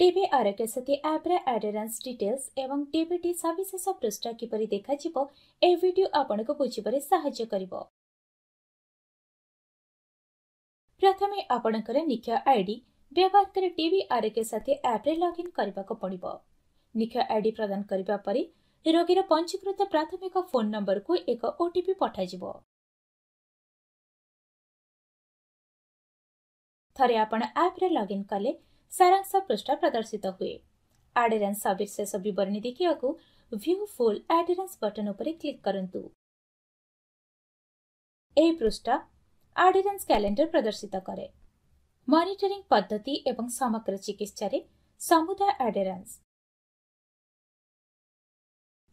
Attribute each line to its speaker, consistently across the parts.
Speaker 1: TV ଆରୋଗ୍ୟ ସେତୁ ଆପ୍ରେ ଆଡ଼େରାନ୍ସ details ଏବଂ ଟିଭିଟି ସବିଶେଷ ପୃଷ୍ଠା କିପରି ଦେଖାଯିବ ଏହି ଭିଡ଼ିଓ ଆପଣଙ୍କୁ ବୁଝିବାରେ ସାହାଯ୍ୟ କରିବ ପ୍ରଥମେ ଆପଣଙ୍କର ନିକ୍ଷୟ ଆଇଡି ବ୍ୟବହାର କରି ଟିଭି ଆରୋଗ୍ୟ ସେତୁ ଆପ୍ରେ ଲଗ୍ଇନ୍ କରିବାକୁ ପଡ଼ିବ ନିକ୍ଷୟ ଆଇଡି ପ୍ରଦାନ କରିବା ପରେ ରୋଗୀର ପଞ୍ଜୀକୃତ ପ୍ରାଥମିକ ଫୋନ୍ ନମ୍ବରକୁ ଏକ ଓଟିପି ପଠାଯିବ ଥରେ ଆପଣ ଆପ୍ରେ ଲଗ୍ଇନ୍ କଲେ ସାରାଂଶ ପୃଷ୍ଠା ପ୍ରଦର୍ଶିତ ହୁଏ ଆଡେରାନ୍ସ ସବିଶେଷ ବିବରଣୀ ଦେଖିବାକୁ ଭ୍ୟୁ ଫୁଲ୍ ଆଡେରାନ୍ସ ବଟନ୍ ଉପରେ କ୍ଲିକ୍ କରନ୍ତୁ ଏହି ପୃଷ୍ଠା ଆଡେରାନ୍ସ କ୍ୟାଲେଣ୍ଡର ପ୍ରଦର୍ଶିତ କରେ ମନିଟରିଂ ପଦ୍ଧତି ଏବଂ ସମଗ୍ର ଚିକିତ୍ସାରେ ସମୁଦାୟ ଆଡେରାନ୍ସ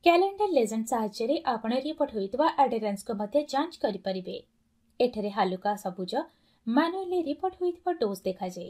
Speaker 1: କ୍ୟାଲେଣ୍ଡର ଲେଜେଣ୍ଡ ସାହାଯ୍ୟରେ ଆପଣ ରିପୋର୍ଟ ହୋଇଥିବା ଆଡେରାନ୍ସକୁ ମଧ୍ୟ ଯାଞ୍ଚ କରିପାରିବେ ଏଠାରେ ହାଲୁକା ସବୁଜ ମାନୁଆଲି ରିପୋର୍ଟ ହୋଇଥିବା ଡୋଜ୍ ଦେଖାଯାଏ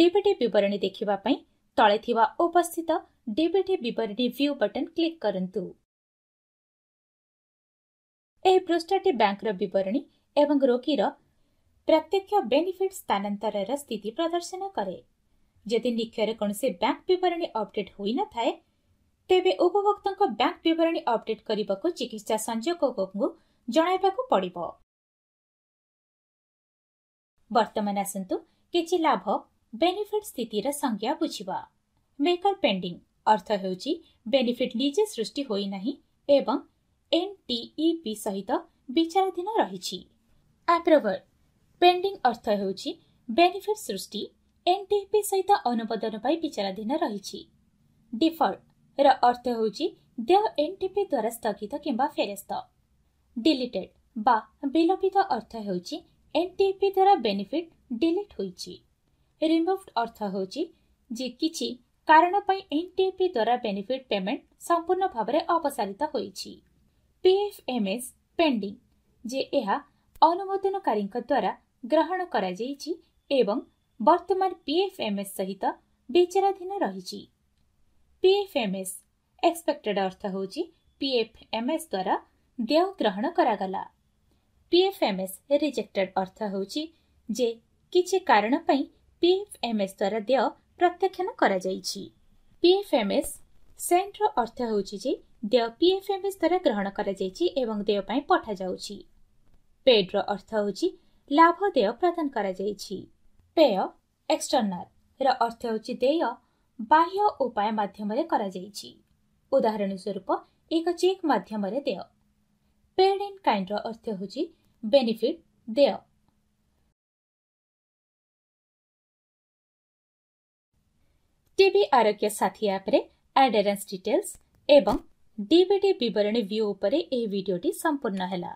Speaker 1: ଡିବିଟି ବିବରଣୀ ଦେଖିବା ପାଇଁ ତଳେ ଥିବା ଉପସ୍ଥିତ ଡିବିଟି ବିବରଣୀ ଭ୍ୟୁ ବଟନ୍ କ୍ଲିକ୍ କରନ୍ତୁ ଏହି ପୃଷ୍ଠାଟି ବ୍ୟାଙ୍କର ବିବରଣୀ ଏବଂ ରୋଗୀର ପ୍ରତ୍ୟକ୍ଷ ବେନିଫିଟ୍ ସ୍ଥାନାନ୍ତରର ସ୍ଥିତି ପ୍ରଦର୍ଶନ କରେ ଯଦି ନିକ୍ଷୟରେ କୌଣସି ବ୍ୟାଙ୍କ ବିବରଣୀ ଅପଡେଟ୍ ହୋଇନଥାଏ ତେବେ ଉପଭୋକ୍ତାଙ୍କ ବ୍ୟାଙ୍କ ବିବରଣୀ ଅପଡେଟ୍ କରିବାକୁ ଚିକିତ୍ସା ସଂଯୋଗକୁ ଜଣାଇବାକୁ ପଡ଼ିବ ବର୍ତ୍ତମାନ ଆସନ୍ତୁ କିଛି ଲାଭ ବେନିଫିଟ୍ ସ୍ଥିତିର ସଂଜ୍ଞା ବୁଝିବା ମେକର୍ ପେଣ୍ଡିଂ ଅର୍ଥ ହେଉଛି ବେନିଫିଟ୍ ନିଜେ ସୃଷ୍ଟି ହୋଇନାହିଁ ଏବଂ ଏନ୍ ଏନ୍ଟିଇପି ସହିତ ବିଚାରାଧୀନ ରହିଛି ଆପ୍ରୋଭର ପେଣ୍ଡିଂ ଅର୍ଥ ହେଉଛି ବେନିଫିଟ୍ ସୃଷ୍ଟି ଏନ୍ ଏନ୍ଟିଇପି ସହିତ ଅନୁମୋଦନ ପାଇଁ ବିଚାରାଧୀନ ରହିଛି ଡିଫଲ୍ଟର ଅର୍ଥ ହେଉଛି ଦେହ ଦେୟ ଏନ୍ଟିପି ଦ୍ୱାରା ସ୍ଥଗିତ କିମ୍ବା ଫେରସ୍ତ ଡିଲିଟେଡ୍ ବା ବିଲୋପିତ ଅର୍ଥ ହେଉଛି ଏନ୍ ଏନ୍ଟିଇପି ଦ୍ୱାରା ବେନିଫିଟ୍ ଡିଲିଟ୍ ହୋଇଛି ରିମୁଭ୍ ଅର୍ଥ ହେଉଛି ଯେ କିଛି କାରଣ ପାଇଁ ଏନ୍ଟିପି ଦ୍ୱାରା ବେନିଫିଟ୍ ପେମେଣ୍ଟ ସମ୍ପୂର୍ଣ୍ଣ ଭାବରେ ଅପସାରିତ ହୋଇଛି ପିଏଫ୍ ଏମ୍ଏସ୍ ପେଣ୍ଡିଂ ଯେ ଏହା ଅନୁମୋଦନକାରୀଙ୍କ ଦ୍ୱାରା ଗ୍ରହଣ କରାଯାଇଛି ଏବଂ ବର୍ତ୍ତମାନ ପିଏଫ୍ ଏମ୍ଏସ୍ ସହିତ ବିଚାରାଧୀନ ରହିଛି ପିଏଫ୍ ଏମ୍ଏସ୍ ଏକ୍ସପେକ୍ଟେଡ୍ ଅର୍ଥ ହେଉଛି ପିଏଫ୍ ଏମ୍ଏସ୍ ଦ୍ୱାରା ଦେୟ ଗ୍ରହଣ କରାଗଲା ପିଏଫ୍ ଏମ୍ଏସ୍ ରିଜେକ୍ଟେଡ୍ ଅର୍ଥ ହେଉଛି ଯେ କିଛି କାରଣ ପାଇଁ ପିଏଫ୍ଏମ୍ଏସ୍ ଦ୍ୱାରା ଦେୟ ପ୍ରତ୍ୟାଖ୍ୟାନ କରାଯାଇଛି ପିଏଫ୍ଏମ୍ଏସ୍ ସେଣ୍ଟର ଅର୍ଥ ହେଉଛି ଯେ ଦେୟ ପିଏଫ୍ଏମ୍ଏସ୍ ଦ୍ୱାରା ଗ୍ରହଣ କରାଯାଇଛି ଏବଂ ଦେୟ ପାଇଁ ପଠାଯାଉଛି ପେଡ୍ର ଅର୍ଥ ହେଉଛି ଲାଭ ଦେୟ ପ୍ରଦାନ କରାଯାଇଛି ପେୟ ଏକ୍ସଟର୍ନାଲ୍ର ଅର୍ଥ ହେଉଛି ଦେୟ ବାହ୍ୟ ଉପାୟ ମାଧ୍ୟମରେ କରାଯାଇଛି ଉଦାହରଣ ସ୍ୱରୂପ ଏକ ଚେକ୍ ମାଧ୍ୟମରେ ଦେୟ ପେଡ୍ ଇନ୍ କାଇଣ୍ଡର ଅର୍ଥ ହେଉଛି ବେନିଫିଟ୍ ଦେୟ ટીવી આરોગ્ય સાથી આપ્રે ଆଡେରାନ୍ସ ଡିଟେଲ୍ସ ଏବଂ ଡିବିଡି ବିବରଣୀ ଭ୍ୟୁ ଉପରେ ଏହି ଭିଡ଼ିଓଟି ସମ୍ପୂର୍ଣ୍ଣ ହେଲା